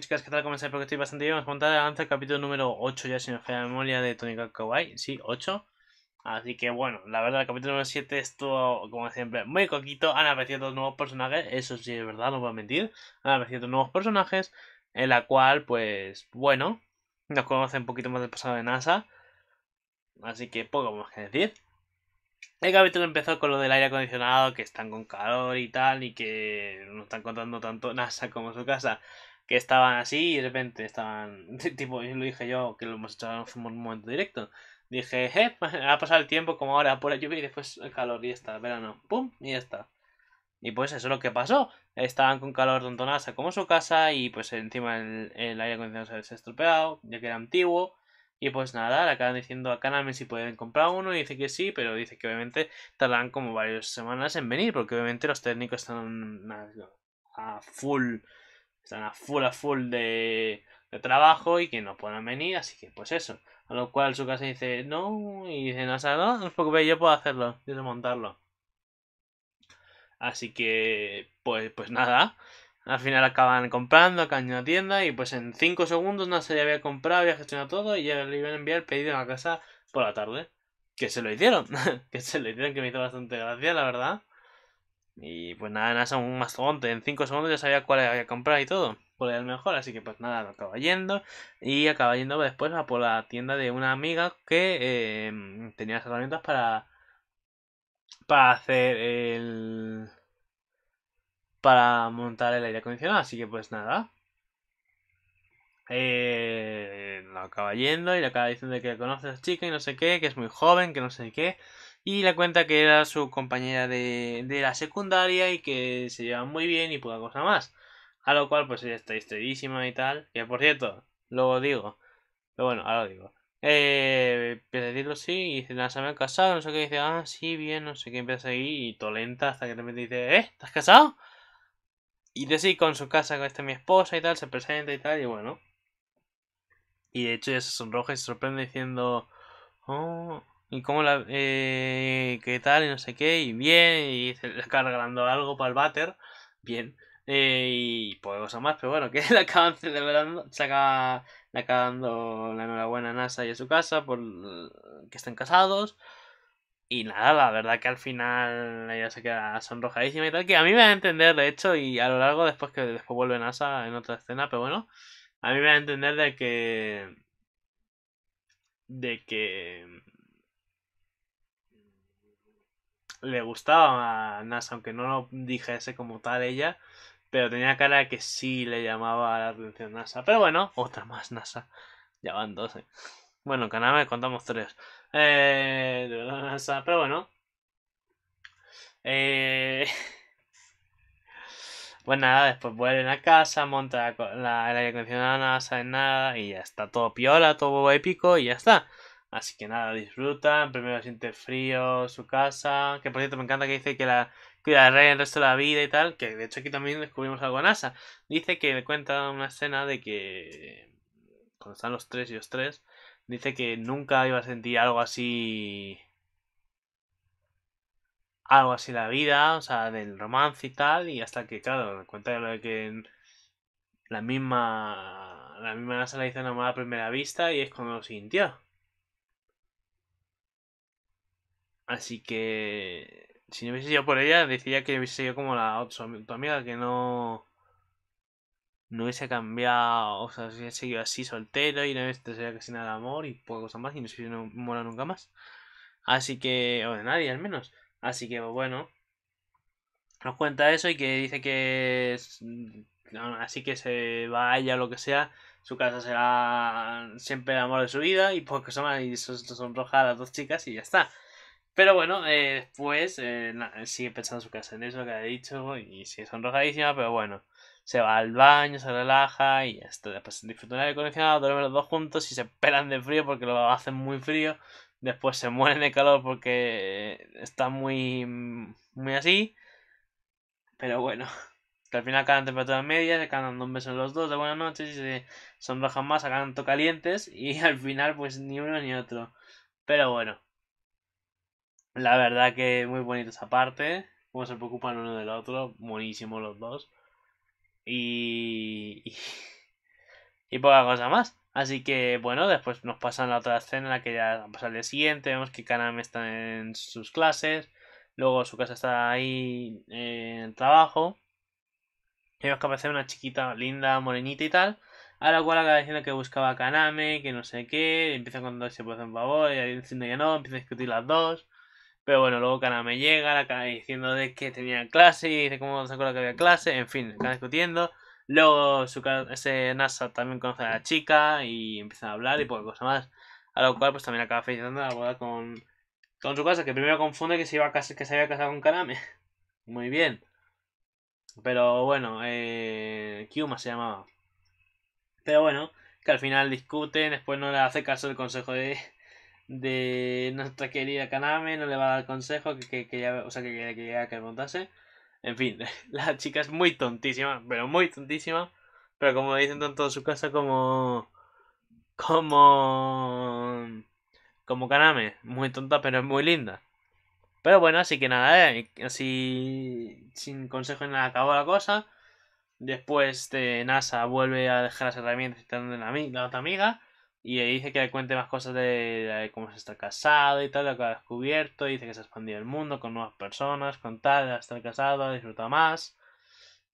chicas, ¿qué tal? ¿Cómo estáis? Porque estoy bastante bien. Vamos a contar el capítulo número 8 ya, si me falla la memoria, de Tony Kawaii. Sí, 8. Así que bueno, la verdad, el capítulo número 7 estuvo, como siempre, muy coquito. Han aparecido dos nuevos personajes, eso sí es verdad, no voy a mentir. Han aparecido dos nuevos personajes, en la cual, pues, bueno, nos conoce un poquito más del pasado de NASA. Así que poco más que decir. El capítulo empezó con lo del aire acondicionado, que están con calor y tal, y que no están contando tanto NASA como su casa estaban así y de repente estaban, tipo, lo dije yo, que lo hemos hecho en un momento directo. Dije, eh, ha pasado el tiempo como ahora, la lluvia y después el calor y esta está, verano, pum, y ya está. Y pues eso es lo que pasó. Estaban con calor tontonasa como su casa y pues encima el, el aire acondicionado se había estropeado, ya que era antiguo. Y pues nada, le acaban diciendo a Kaname si pueden comprar uno y dice que sí, pero dice que obviamente tardarán como varias semanas en venir porque obviamente los técnicos están a full están a full a full de, trabajo y que no puedan venir, así que pues eso. A lo cual su casa dice, no, y dice, no, no, os preocupéis, yo puedo hacerlo, yo montarlo. Así que, pues, pues nada, al final acaban comprando, a en una tienda y pues en 5 segundos no se le había comprado, había gestionado todo y ya le iban a enviar el pedido a la casa por la tarde. Que se lo hicieron, que se lo hicieron, que me hizo bastante gracia, la verdad. Y pues nada, nada, un mastodonte. En 5 segundos ya sabía cuál había comprar y todo. Cuál era el mejor. Así que pues nada, lo acaba yendo. Y acaba yendo después a por la tienda de una amiga que em, tenía las herramientas para. Para hacer el. Para montar el aire acondicionado. Así que pues nada. lo eh, acaba yendo y le acaba diciendo que conoce a esa chica y no sé qué, que es muy joven, que no sé qué. Y la cuenta que era su compañera de, la secundaria y que se llevan muy bien y poca cosa más. A lo cual, pues ella está histerísima y tal. Y por cierto, luego digo. Pero bueno, ahora digo. Eh, empieza a decirlo sí, y dice, nada, se me han casado, no sé qué, dice, ah, sí, bien, no sé qué, empieza a ir y tolenta hasta que de repente dice, ¿eh? ¿Estás casado? Y dice, sí, con su casa, con esta mi esposa y tal, se presenta y tal, y bueno. Y de hecho ya se sonroja y se sorprende diciendo, oh, y cómo la, eh, qué tal, y no sé qué, y bien, y se le está regalando algo para el váter, bien, eh, y pues cosas más, pero bueno, que le acaban celebrando, se acaba, le acaban dando la enhorabuena a NASA y a su casa por que estén casados. Y nada, la verdad que al final ella se queda sonrojadísima y tal, que a mí me va a entender, de hecho, y a lo largo después que después vuelve NASA en otra escena, pero bueno, a mí me va a entender de que... De que le gustaba a NASA, aunque no lo dijese como tal ella, pero tenía cara que sí le llamaba la atención NASA. Pero bueno, otra más NASA. Ya van 12. Bueno, en me contamos tres. Eh, NASA, pero bueno. Eh... Pues nada, después vuelven a casa, monta la, la, el aire acondicionado, nada, nada, y ya está todo piola, todo épico, y ya está. Así que nada, disfruta, primero siente frío su casa, que por cierto me encanta que dice que la cuida el rey el resto de la vida y tal, que de hecho aquí también descubrimos algo a NASA. Dice que le cuenta una escena de que cuando están los tres y los tres, dice que nunca iba a sentir algo así algo así la vida, o sea, del romance y tal, y hasta que, claro, cuenta lo de que la misma, la misma NASA la hizo enamorada a primera vista y es cuando lo sintió. Así que si no hubiese sido por ella, decía que hubiese sido como la tu amiga que no no hubiese cambiado, o sea, hubiese seguido así soltero y no hubiese tenido casi nada de amor y pocas cosas más y no se hubiese nunca más. Así que, o de nadie al menos. Así que bueno, nos cuenta eso y que dice que mm, así que se vaya o lo que sea, su casa será siempre el amor de su vida y pocas cosa más y son, son rojas las dos chicas y ya está. Pero bueno, eh, después eh, eh, sigue pensando su casa en eso que ha dicho y sigue sonrojadísima, pero bueno, se va al baño, se relaja y Después disfrutan de aire conexión, duermen los dos juntos y se pelan de frío porque lo hacen muy frío. Después se mueren de calor porque está muy, muy así. Pero bueno, al final cada temperaturas medias, se quedan dando un beso en los dos de buenas noches y se sonrojan más, acaban calientes y al final pues ni uno ni otro. Pero bueno. La verdad que muy bonita esa parte. como se preocupan uno del otro. Buenísimo los dos. Y... y... poca cosa más. Así que bueno, después nos pasan la otra escena en la que ya pasa pues, el siguiente. Vemos que Kaname está en sus clases. Luego su casa está ahí eh, en el trabajo. Y vemos que aparece una chiquita linda, morenita y tal. A la cual acaba diciendo que buscaba a Kaname, que no sé qué. Empieza cuando con dos se un favor. Y diciendo que no, empieza a discutir las dos. Pero bueno, luego Kaname llega, la diciendo de que tenía clase y dice cómo se acuerda que había clase, en fin, están discutiendo. Luego su, ese NASA también conoce a la chica y empiezan a hablar y por cosas más. A lo cual pues también acaba felicitando la boda con, su casa, que primero confunde que se, iba a casar, que se había casado con Kaname. Muy bien. Pero bueno, eh, Kyuma se llamaba. Pero bueno, que al final discuten, después no le hace caso el consejo de, de nuestra querida Kaname, no le va a dar consejo que, que, que ya, o sea, que, que, que montase. En fin, la chica es muy tontísima, pero muy tontísima. Pero como dicen tanto en su casa como... Como... Como Kaname, muy tonta pero es muy linda. Pero bueno, así que nada, eh, así sin consejo en nada acabó la cosa. Después de este, NASA vuelve a dejar las herramientas están la, la otra amiga. Y le dice que le cuente más cosas de, cómo se está casado y tal, lo que ha descubierto. dice que se ha expandido el mundo con nuevas personas, con tal, ha estar casado, disfruta más.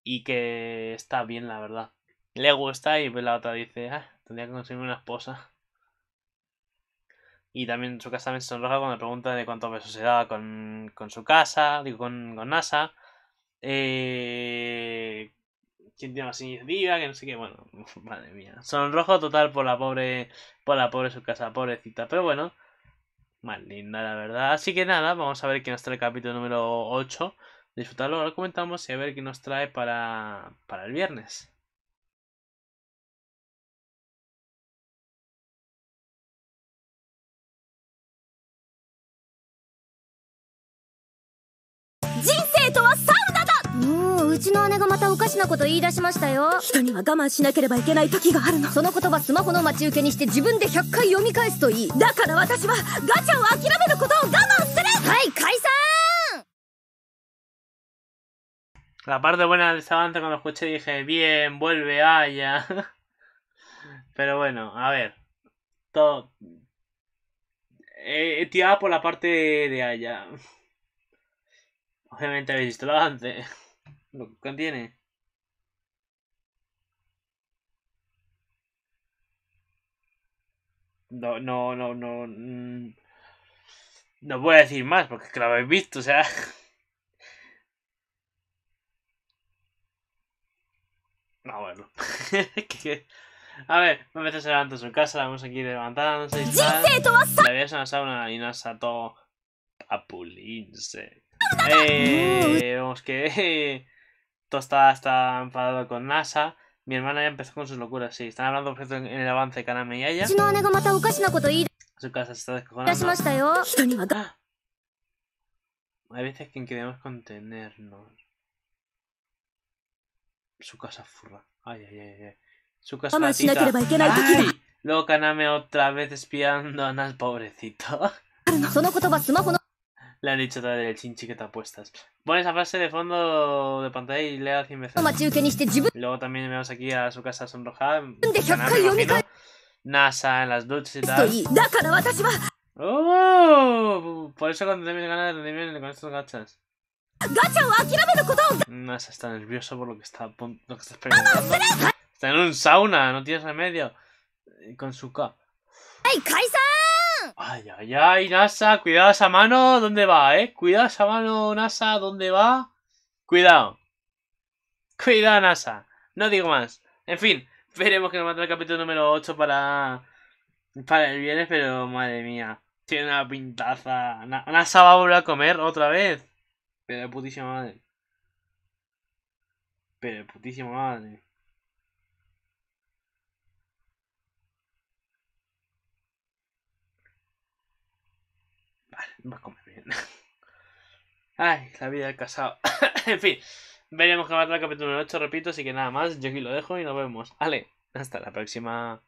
Y que está bien, la verdad. Le gusta y la otra dice, ah, tendría que conseguir una esposa. Y también su casa también se sonroja cuando pregunta de cuánto besos se daba con, su casa, digo, con, con NASA. Eh, quién tiene más iniciativa, que no sé qué, bueno, madre mía. Sonrojo total por la pobre, por la pobre su casa, pobrecita, pero bueno, más linda la verdad. Así que nada, vamos a ver qué nos trae el capítulo número 8, disfrutarlo, lo comentamos y a ver qué nos trae para, para el viernes. ちの姉がまたおかしなこと言い出しましたよ人には我慢しなければいけない時があるのその言葉スマホの待ち受けにして自分で100回読み返すといいだから私はガチャを諦めることを我慢するはい解散 La parte buena de Samantha cuando escuché dije, bien, vuelve a l l Pero bueno, a ver. Todo. h tirado por la parte de allá. Obviamente habéis visto lo a n t e lo que contiene No, no, no, no. Mm, no voy a decir más porque es que lo habéis visto, o sea. No, bueno. a ver, me metes en su casa, la vemos aquí levantando y La vida es una sauna y nos a Eh, vemos que. Todo está enfadado con NASA. Mi hermana ya empezó con sus locuras, sí. Están hablando, en el avance Kaname y Aya. Su casa se está descojonando. Hay veces que queremos contenernos. Su casa furra. Ay, ay, ay, Su casa latita. luego Kaname otra vez espiando a Nas, pobrecito. Le han dicho todo el chinchi que te apuestas. Pon esa frase de fondo de pantalla y lea 100 veces. Este Luego también vemos aquí a su casa sonrojada. NASA en las duchas y tal. ¡Oh! Por eso cuando te ganas de rendir con estos gachas. NASA está nervioso por lo que está, lo que está esperando Está en un sauna, no tienes remedio. Con su K. ¡Hey, Kaisan! Ay, ay, ay, NASA, cuidado esa mano, ¿dónde va, eh? Cuidado esa mano, NASA, ¿dónde va? Cuidado. Cuidado, NASA. No digo más. En fin, veremos que nos mata el capítulo número 8 para, para el viernes, pero madre mía. Tiene una pintaza. NASA va a volver a comer otra vez. Pero putísima madre. Pero putísima madre. va a comer bien. Ay, la vida del casado. en fin, veremos que va a el capítulo 8, repito, así que nada más, yo aquí lo dejo y nos vemos. Vale, hasta la próxima.